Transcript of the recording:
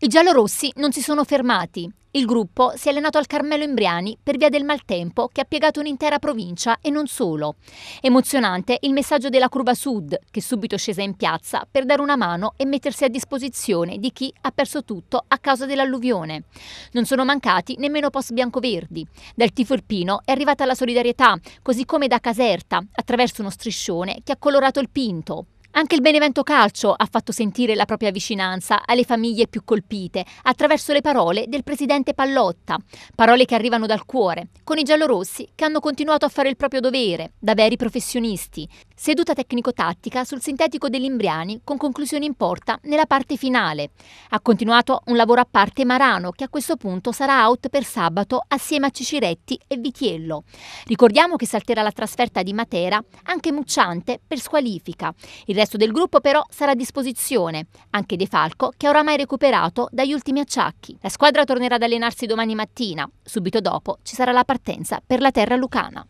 I giallorossi non si sono fermati. Il gruppo si è allenato al Carmelo Imbriani per via del maltempo che ha piegato un'intera provincia e non solo. Emozionante il messaggio della Curva Sud, che subito è scesa in piazza per dare una mano e mettersi a disposizione di chi ha perso tutto a causa dell'alluvione. Non sono mancati nemmeno post biancoverdi. Dal tifo irpino è arrivata la solidarietà, così come da Caserta, attraverso uno striscione che ha colorato il pinto. Anche il Benevento Calcio ha fatto sentire la propria vicinanza alle famiglie più colpite attraverso le parole del presidente Pallotta, parole che arrivano dal cuore, con i giallorossi che hanno continuato a fare il proprio dovere da veri professionisti, Seduta tecnico-tattica sul sintetico dell'Imbriani con conclusione in porta nella parte finale. Ha continuato un lavoro a parte Marano che a questo punto sarà out per sabato assieme a Ciciretti e Vitiello. Ricordiamo che salterà la trasferta di Matera anche Mucciante per squalifica. Il resto del gruppo però sarà a disposizione, anche De Falco che ha oramai recuperato dagli ultimi acciacchi. La squadra tornerà ad allenarsi domani mattina. Subito dopo ci sarà la partenza per la terra lucana.